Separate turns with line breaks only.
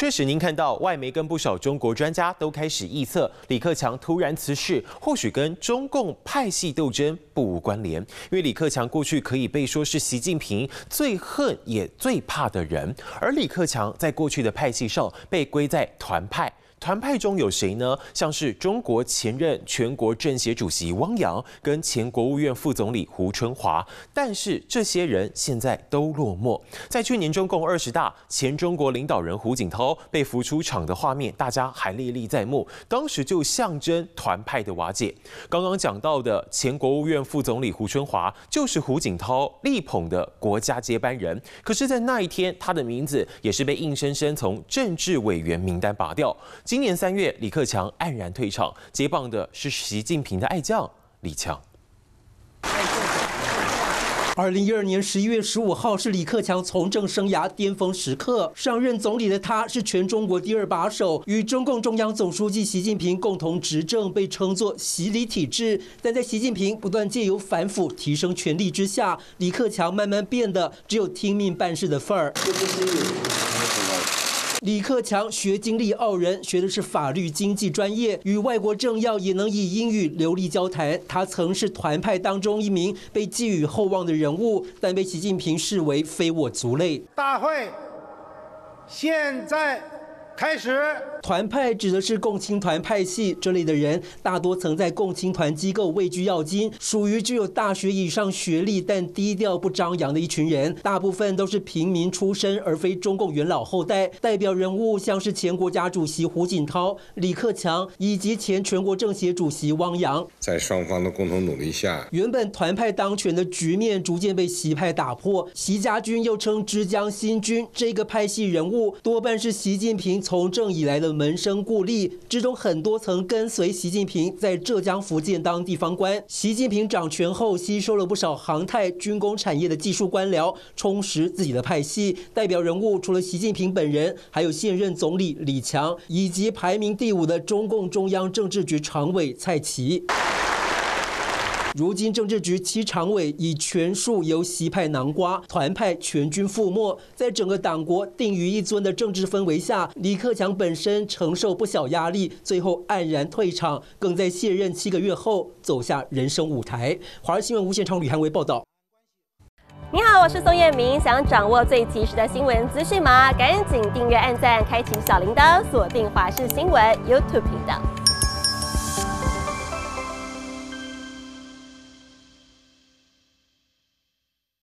确实，您看到外媒跟不少中国专家都开始臆测，李克强突然辞世，或许跟中共派系斗争不无关联。因为李克强过去可以被说是习近平最恨也最怕的人，而李克强在过去的派系上被归在团派。团派中有谁呢？像是中国前任全国政协主席汪洋跟前国务院副总理胡春华，但是这些人现在都落寞。在去年中共二十大，前中国领导人胡锦涛被扶出场的画面，大家还历历在目。当时就象征团派的瓦解。刚刚讲到的前国务院副总理胡春华，就是胡锦涛力捧的国家接班人，可是，在那一天，他的名字也是被硬生生从政治委员名单拔掉。今年三月，李克强黯然退场，接棒的是习近平的爱将李强。
二零一二年十一月十五号是李克强从政生涯巅峰时刻，上任总理的他是全中国第二把手，与中共中央总书记习近平共同执政，被称作“习礼体制”。但在习近平不断借由反腐提升权力之下，李克强慢慢变得只有听命办事的份儿。李克强学经历傲人，学的是法律经济专业，与外国政要也能以英语流利交谈。他曾是团派当中一名被寄予厚望的人物，但被习近平视为非我族类。大会现在。开始，团派指的是共青团派系，这类的人大多曾在共青团机构位居要津，属于具有大学以上学历但低调不张扬的一群人，大部分都是平民出身而非中共元老后代。代表人物像是前国家主席胡锦涛、李克强以及前全国政协主席汪洋。在双方的共同努力下，原本团派当权的局面逐渐被习派打破。习家军又称枝江新军，这个派系人物多半是习近平。从政以来的门生故吏之中，很多曾跟随习近平在浙江、福建当地方官。习近平掌权后，吸收了不少航太、军工产业的技术官僚，充实自己的派系。代表人物除了习近平本人，还有现任总理李强，以及排名第五的中共中央政治局常委蔡奇。如今政治局七常委已全数由席派南瓜团派全军覆没。在整个党国定于一尊的政治氛围下，李克强本身承受不小压力，最后黯然退场，更在卸任七个月后走下人生舞台。华视新闻吴限场吕汉维报道。
你好，我是宋彦明。想掌握最及时的新闻资讯吗？赶紧订阅、按赞、开启小铃铛，锁定华视新闻 YouTube 频道。